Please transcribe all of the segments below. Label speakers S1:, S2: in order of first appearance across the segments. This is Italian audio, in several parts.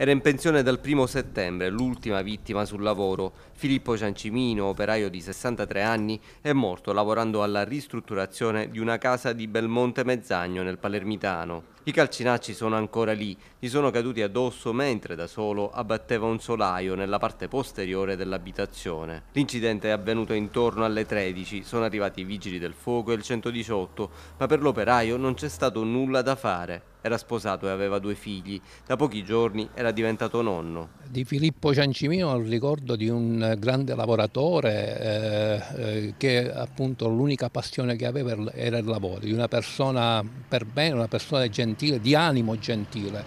S1: Era in pensione dal 1 settembre, l'ultima vittima sul lavoro. Filippo Ciancimino, operaio di 63 anni, è morto lavorando alla ristrutturazione di una casa di Belmonte Mezzagno nel Palermitano. I calcinacci sono ancora lì, gli sono caduti addosso mentre da solo abbatteva un solaio nella parte posteriore dell'abitazione. L'incidente è avvenuto intorno alle 13, sono arrivati i vigili del fuoco e il 118, ma per l'operaio non c'è stato nulla da fare. Era sposato e aveva due figli, da pochi giorni era diventato nonno
S2: di Filippo Ciancimino il ricordo di un eh, grande lavoratore eh, eh, che appunto l'unica passione che aveva era il lavoro, di una persona per bene, una persona gentile, di animo gentile.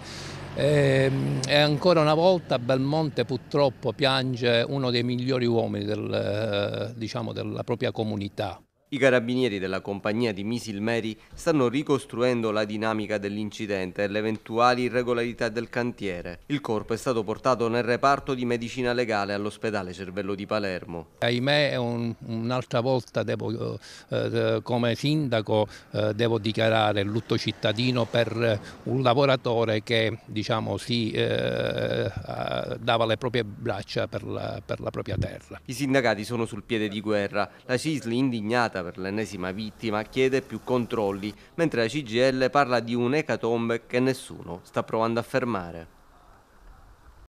S2: E, ehm, e ancora una volta Belmonte purtroppo piange uno dei migliori uomini del, eh, diciamo, della propria comunità. I carabinieri della compagnia di
S1: Missil Mary stanno ricostruendo la dinamica dell'incidente e le eventuali irregolarità del cantiere. Il corpo è stato portato nel reparto di medicina legale all'ospedale Cervello di
S2: Palermo. Ahimè, un'altra volta devo, eh, eh, come sindaco eh, devo dichiarare il lutto cittadino per un lavoratore che diciamo, si eh, eh, dava le proprie braccia per la, per la propria terra.
S1: I sindacati sono sul piede di guerra. La Cisli, indignata per l'ennesima vittima, chiede più controlli, mentre la CGL parla di un'ecatombe che nessuno sta provando a fermare.